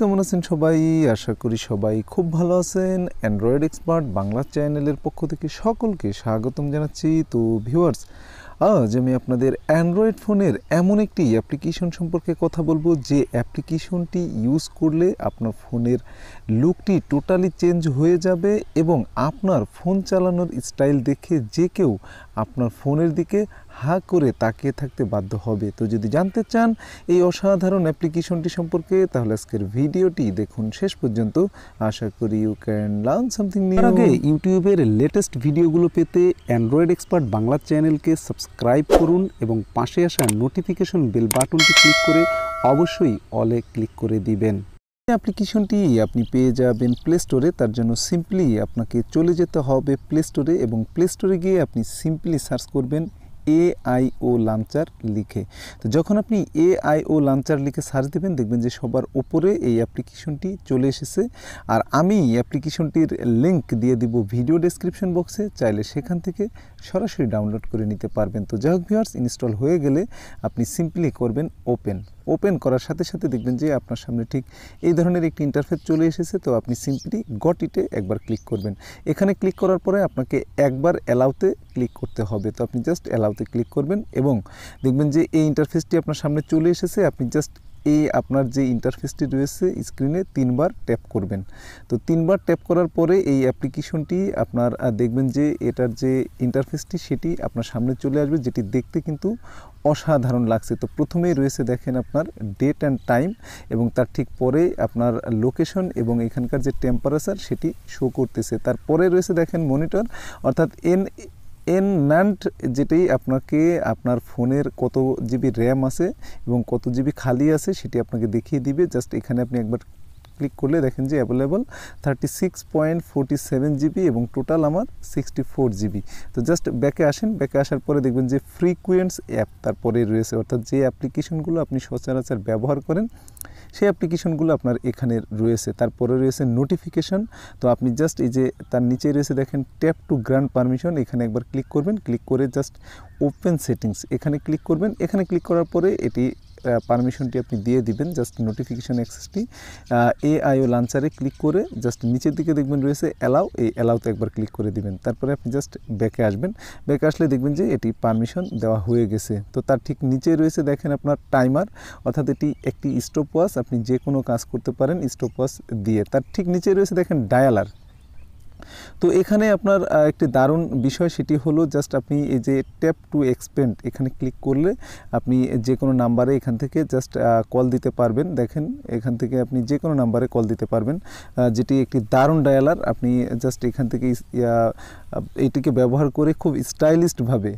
কেমন আছেন সবাই আশা করি সবাই খুব ভালো আছেন অ্যান্ড্রয়েড এক্সপার্ট বাংলা চ্যানেলের পক্ষ থেকে সকলকে স্বাগতম জানাচ্ছি তো ভিউয়ার্স আজ আমি আপনাদের অ্যান্ড্রয়েড ফোনের এমন একটি অ্যাপ্লিকেশন সম্পর্কে কথা বলবো যে অ্যাপ্লিকেশনটি ইউজ করলে আপনার ফোনের লুকটি টোটালি চেঞ্জ হয়ে যাবে এবং আপনার ফোন চালানোর স্টাইল দেখে যে কেউ আপনার ফোনের দিকে হা করে তাকিয়ে থাকতে বাধ্য হবে তো যদি জানতে চান এই অসাধারণ অ্যাপ্লিকেশনটি সম্পর্কে তাহলে আজকের ভিডিওটি দেখুন শেষ পর্যন্ত আশা করি you can learn something new আগে ইউটিউবের লেটেস্ট ভিডিওগুলো পেতে অ্যান্ড্রয়েড এক্সপার্ট বাংলা চ্যানেলকে সাবস্ক্রাইব করুন এবং পাশে আসা নোটিফিকেশন বেল বাটনটি ক্লিক করে অবশ্যই অলে ক্লিক করে দিবেন অ্যাপ্লিকেশনটি আপনি পেয়ে যাবেন প্লে স্টোরে তার জন্য সিম্পলি আপনাকে চলে যেতে হবে প্লে স্টোরে এবং প্লে স্টোরে গিয়ে আপনি সিম্পলি সার্চ করবেন এ ও লাঞ্চার লিখে তো যখন আপনি এআইও লাঞ্চার লিখে সার্চ দেবেন দেখবেন যে সবার ওপরে এই অ্যাপ্লিকেশনটি চলে এসেছে আর আমি অ্যাপ্লিকেশনটির লিঙ্ক দিয়ে দিব ভিডিও ডেসক্রিপশন বক্সে চাইলে সেখান থেকে সরাসরি ডাউনলোড করে নিতে পারবেন তো যাই হোক ভিওয়ার্স ইনস্টল হয়ে গেলে আপনি সিম্পলি করবেন ওপেন ওপেন করার সাথে সাথে দেখবেন যে আপনার সামনে ঠিক এই ধরনের একটি ইন্টারফেস চলে এসেছে তো আপনি সিম্পলি গট ইটে একবার ক্লিক করবেন এখানে ক্লিক করার পরে আপনাকে একবার অ্যালাউতে ক্লিক করতে হবে তো আপনি জাস্ট অ্যালাউতে ক্লিক করবেন এবং দেখবেন যে এই ইন্টারফেসটি আপনার সামনে চলে এসেছে আপনি জাস্ট এই আপনার যে ইন্টারফেসটি রয়েছে স্ক্রিনে তিনবার ট্যাপ করবেন তো তিনবার ট্যাপ করার পরে এই অ্যাপ্লিকেশনটি আপনার দেখবেন যে এটার যে ইন্টারফেসটি সেটি আপনার সামনে চলে আসবে যেটি দেখতে কিন্তু অসাধারণ লাগছে তো প্রথমেই রয়েছে দেখেন আপনার ডেট অ্যান্ড টাইম এবং তার ঠিক পরে আপনার লোকেশন এবং এখানকার যে টেম্পারেচার সেটি শো করতেছে তারপরে রয়েছে দেখেন মনিটর অর্থাৎ এন এন ন্যান্ড যেটি আপনাকে আপনার ফোনের কত জিবি র্যাম আছে এবং কত জিবি খালি আছে সেটি আপনাকে দেখিয়ে দিবে জাস্ট এখানে আপনি একবার ক্লিক করলে দেখেন যে available thirty six point forty seven GB এবং টোটাল আমার সিক্সটি ফোর জিবি তো জাস্ট ব্যাকে আসেন ব্যাকে আসার পরে দেখবেন যে ফ্রিকুয়েন্টস অ্যাপ তারপরে রয়েছে অর্থাৎ যে অ্যাপ্লিকেশনগুলো আপনি সচরাচর ব্যবহার করেন সেই অ্যাপ্লিকেশনগুলো আপনার এখানে রয়েছে তারপরে রয়েছে নোটিফিকেশন তো আপনি জাস্ট এই যে তার নিচে রয়েছে দেখেন ট্যাপ টু গ্রান্ট পারমিশন এখানে একবার ক্লিক করবেন ক্লিক করে জাস্ট ওপেন সেটিংস এখানে ক্লিক করবেন এখানে ক্লিক করার পরে এটি পারমিশনটি আপনি দিয়ে দিবেন জাস্ট নোটিফিকেশান অ্যাক্সেসটি এআইও লাঞ্চারে ক্লিক করে জাস্ট নিচের দিকে দেখবেন রয়েছে অ্যালাউ এই অ্যালাউতে একবার ক্লিক করে দিবেন তারপরে আপনি জাস্ট ব্যাকে আসবেন ব্যাকে আসলে দেখবেন যে এটি পারমিশন দেওয়া হয়ে গেছে তো তার ঠিক নিচে রয়েছে দেখেন আপনার টাইমার অর্থাৎ এটি একটি স্টপ ওয়াশ আপনি যে কোনো কাজ করতে পারেন স্টপ ওয়াশ দিয়ে তার ঠিক নিচে রয়েছে দেখেন ডায়ালার তো এখানে আপনার একটি দারুণ বিষয় সেটি হলো জাস্ট আপনি এই যে ট্যাপ টু এক্সপেন্ড এখানে ক্লিক করলে আপনি যে কোনো নাম্বারে এখান থেকে জাস্ট কল দিতে পারবেন দেখেন এখান থেকে আপনি যে কোনো নাম্বারে কল দিতে পারবেন যেটি একটি দারুণ ডায়ালার আপনি জাস্ট এখান থেকে এটিকে ব্যবহার করে খুব স্টাইলিশডভাবে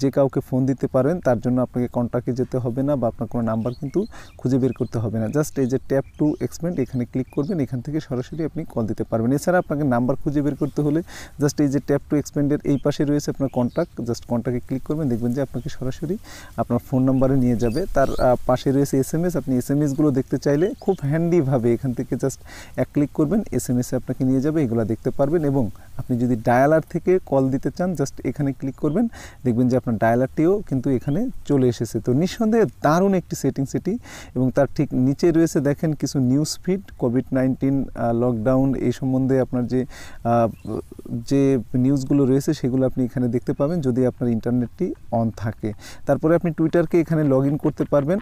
যে কাউকে ফোন দিতে পারেন তার জন্য আপনাকে কন্ট্যাক্টে যেতে হবে না বা আপনার কোনো নাম্বার কিন্তু খুঁজে বের করতে হবে না জাস্ট এই যে ট্যাপ টু এক্সপেন্ড এখানে ক্লিক করবেন এখান থেকে সরাসরি আপনি কল দিতে পারবেন এছাড়া আপনাকে নাম্বার খুঁজে বের করতে হলে জাস্ট এই যে ট্যাপ টু এক্সপেন্ডের এই পাশে রয়েছে আপনার কন্ট্যাক্ট জাস্ট কন্ট্যাক্টে ক্লিক করবেন দেখবেন যে আপনাকে সরাসরি আপনার ফোন নাম্বারে নিয়ে যাবে তার পাশে রয়েছে এস এম এস আপনি এস এম এসগুলো দেখতে চাইলে খুব হ্যান্ডিভাবে এখান থেকে জাস্ট এক ক্লিক করবেন এস এম এসে আপনাকে নিয়ে যাবে এগুলো দেখতে পারবেন এবং আপনি যদি ডায়ালার থেকে কল দিতে চান জাস্ট এখানে ক্লিক করবেন দেখবেন দেখবেন যে আপনার ডায়ালারটিও কিন্তু এখানে চলে এসেছে তো নিঃসন্দেহে দারুণ একটি সেটিংস এটি এবং তার ঠিক নিচে রয়েছে দেখেন কিছু news feed COVID nineteen lockdown এই সম্বন্ধে আপনার যে যে নিউজগুলো রয়েছে সেগুলো আপনি এখানে দেখতে পাবেন যদি আপনার ইন্টারনেটটি অন থাকে তারপরে আপনি টুইটারকে এখানে লগ করতে পারবেন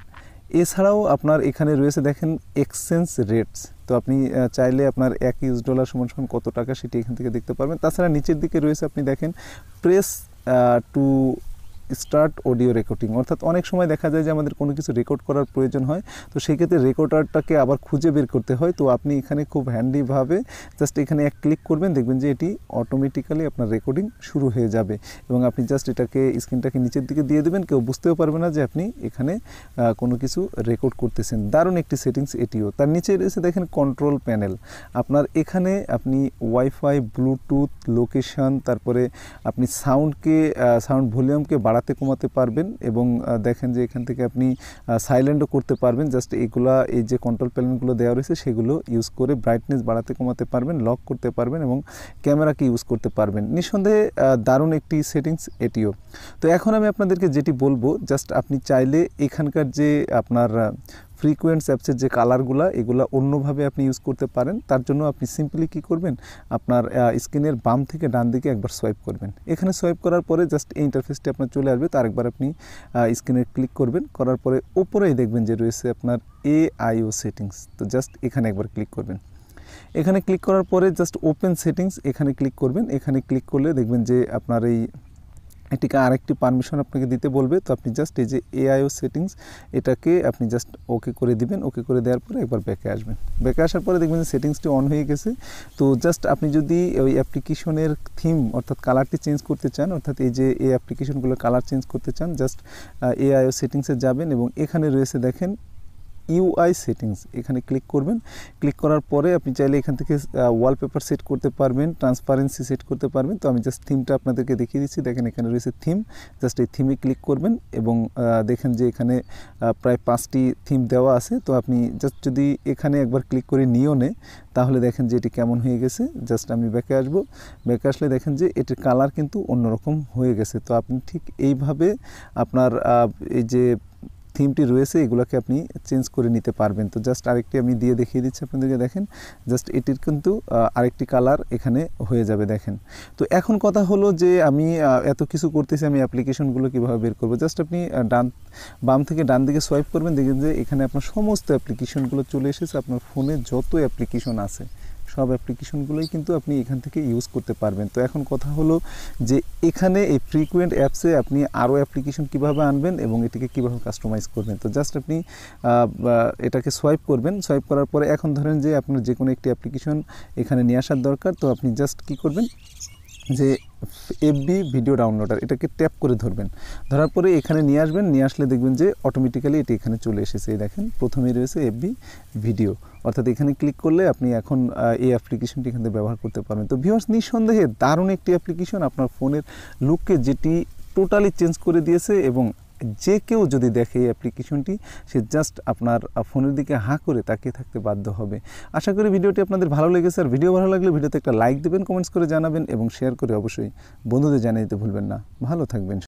এছাড়াও আপনার এখানে রয়েছে দেখেন এক্সচেঞ্জ রেটস তো আপনি চাইলে আপনার এক ইউএস ডলার সমান সমান কত টাকা সেটি এখান থেকে দেখতে পারবেন তাছাড়া নিচের দিকে রয়েছে আপনি দেখেন press Uh, to start audio recording অর্থাৎ অনেক সময় দেখা যায় যে আমাদের কোনো কিছু রেকর্ড করার প্রয়োজন হয় তো সেক্ষেত্রে রেকর্ডারটাকে আবার খুঁজে বের করতে হয় তো আপনি এখানে খুব হ্যান্ডিভাবে জাস্ট এখানে এক ক্লিক করবেন দেখবেন যে এটি অটোমেটিক্যালি আপনার রেকর্ডিং শুরু হয়ে যাবে এবং আপনি জাস্ট এটাকে স্ক্রিনটাকে নিচের দিকে দিয়ে দেবেন কেউ বুঝতেও পারবে না যে আপনি এখানে কোনো কিছু রেকর্ড করতেছেন দারুণ একটি সেটিংস এটিও তার নিচে রয়েছে দেখেন কন্ট্রোল প্যানেল আপনার এখানে আপনি ওয়াইফাই ব্লুটুথ লোকেশন তারপরে আপনি সাউন্ডকে সাউন্ড ভলিউমকে বাড়া বাড়াতে কমাতে পারবেন এবং দেখেন যে এখান থেকে আপনি সাইলেন্টও করতে পারবেন জাস্ট এগুলা এই যে কন্ট্রোল প্যানেলগুলো দেওয়া রয়েছে সেগুলো ইউজ করে ব্রাইটনেস বাড়াতে কমাতে পারবেন লক করতে পারবেন এবং ক্যামেরাকে ইউজ করতে পারবেন নিঃসন্দেহে দারুণ একটি সেটিংস এটিও তো এখন আমি আপনাদেরকে যেটি বলবো জাস্ট আপনি চাইলে এখানকার যে আপনার ফ্রিকুয়েন্ট অ্যাপসের যে কালারগুলো এগুলো অন্যভাবে আপনি ইউজ করতে পারেন তার জন্য আপনি সিম্পলি কি করবেন আপনার স্ক্রিনের বাম থেকে ডান দিকে একবার সোয়াইপ করবেন এখানে সোয়াইপ করার পরে জাস্ট এই ইন্টারফেসটি আপনার চলে আসবে তার একবার আপনি স্ক্রিনে ক্লিক করবেন করার পরে ওপরেই দেখবেন যে রয়েছে আপনার এআইও সেটিংস তো জাস্ট এখানে একবার ক্লিক করবেন এখানে ক্লিক করার পরে জাস্ট ওপেন সেটিংস এখানে ক্লিক করবেন এখানে ক্লিক করলে দেখবেন যে আপনার এই এটিকে আরেকটি পারমিশন আপনাকে দিতে বলবে তো আপনি জাস্ট এই যে এআইও সেটিংস এটাকে আপনি জাস্ট ওকে করে দিবেন ওকে করে দেওয়ার পরে একবার ব্যাকে আসবেন ব্যাকে আসার পরে দেখবেন যে সেটিংসটি অন হয়ে গেছে তো জাস্ট আপনি যদি ওই অ্যাপ্লিকেশনের থিম অর্থাৎ কালারটি চেঞ্জ করতে চান অর্থাৎ এই যে এই অ্যাপ্লিকেশনগুলো কালার চেঞ্জ করতে চান জাস্ট এআইও সেটিংসে যাবেন এবং এখানে রয়েছে দেখেন ইউআই সেটিংস এখানে ক্লিক করবেন ক্লিক করার পরে আপনি চাইলে এখান থেকে ওয়ালপেপার সেট করতে পারবেন ট্রান্সপারেন্সি সেট করতে পারবেন তো আমি জাস্ট থিমটা আপনাদেরকে দেখিয়ে দিচ্ছি দেখেন এখানে রয়েছে থিম জাস্ট এই থিমে ক্লিক করবেন এবং দেখেন যে এখানে প্রায় পাঁচটি থিম দেওয়া আছে তো আপনি জাস্ট যদি এখানে একবার ক্লিক করে নে তাহলে দেখেন যে এটি কেমন হয়ে গেছে জাস্ট আমি ব্যাকে আসবো ব্যাকে আসলে দেখেন যে এটির কালার কিন্তু অন্যরকম হয়ে গেছে তো আপনি ঠিক এইভাবে আপনার এই যে থিমটি রয়েছে এগুলোকে আপনি চেঞ্জ করে নিতে পারবেন তো জাস্ট আরেকটি আমি দিয়ে দেখিয়ে দিচ্ছি আপনাদেরকে দেখেন জাস্ট এটির কিন্তু আরেকটি কালার এখানে হয়ে যাবে দেখেন তো এখন কথা হলো যে আমি এত কিছু করতেছি আমি অ্যাপ্লিকেশনগুলো কীভাবে বের করবো জাস্ট আপনি ডান বাম থেকে ডান দিকে সোয়াইপ করবেন দেখবেন যে এখানে আপনার সমস্ত অ্যাপ্লিকেশনগুলো চলে এসেছে আপনার ফোনে যত অ্যাপ্লিকেশন আছে সব অ্যাপ্লিকেশনগুলোই কিন্তু আপনি এখান থেকে ইউজ করতে পারবেন তো এখন কথা হলো যে এখানে এই ফ্রিকুয়েন্ট অ্যাপসে আপনি আরও অ্যাপ্লিকেশন কিভাবে আনবেন এবং এটিকে কিভাবে কাস্টমাইজ করবেন তো জাস্ট আপনি এটাকে সোয়াইপ করবেন সোয়াইপ করার পরে এখন ধরেন যে আপনার যে কোনো একটি অ্যাপ্লিকেশন এখানে নিয়ে আসার দরকার তো আপনি জাস্ট কি করবেন যে এফবি ভিডিও ডাউনলোডার এটাকে ট্যাপ করে ধরবেন ধরার পরে এখানে নিয়ে আসবেন নিয়ে আসলে দেখবেন যে অটোমেটিক্যালি এটি এখানে চলে এসেছে এই দেখেন প্রথমেই রয়েছে এফবি ভিডিও অর্থাৎ এখানে ক্লিক করলে আপনি এখন এই অ্যাপ্লিকেশনটি এখান থেকে ব্যবহার করতে পারবেন তো ভিউয়ার্স নিঃসন্দেহে দারুণ একটি অ্যাপ্লিকেশন আপনার ফোনের লুককে যেটি টোটালি চেঞ্জ করে দিয়েছে এবং যে কেউ যদি দেখে এই অ্যাপ্লিকেশনটি সে জাস্ট আপনার ফোনের দিকে হাঁ করে তাকিয়ে থাকতে বাধ্য হবে আশা করি ভিডিওটি আপনাদের ভালো লেগেছে আর ভিডিও ভালো লাগলে ভিডিওতে একটা লাইক দেবেন কমেন্টস করে জানাবেন এবং শেয়ার করে অবশ্যই বন্ধুদের জানিয়ে দিতে ভুলবেন না ভালো থাকবেন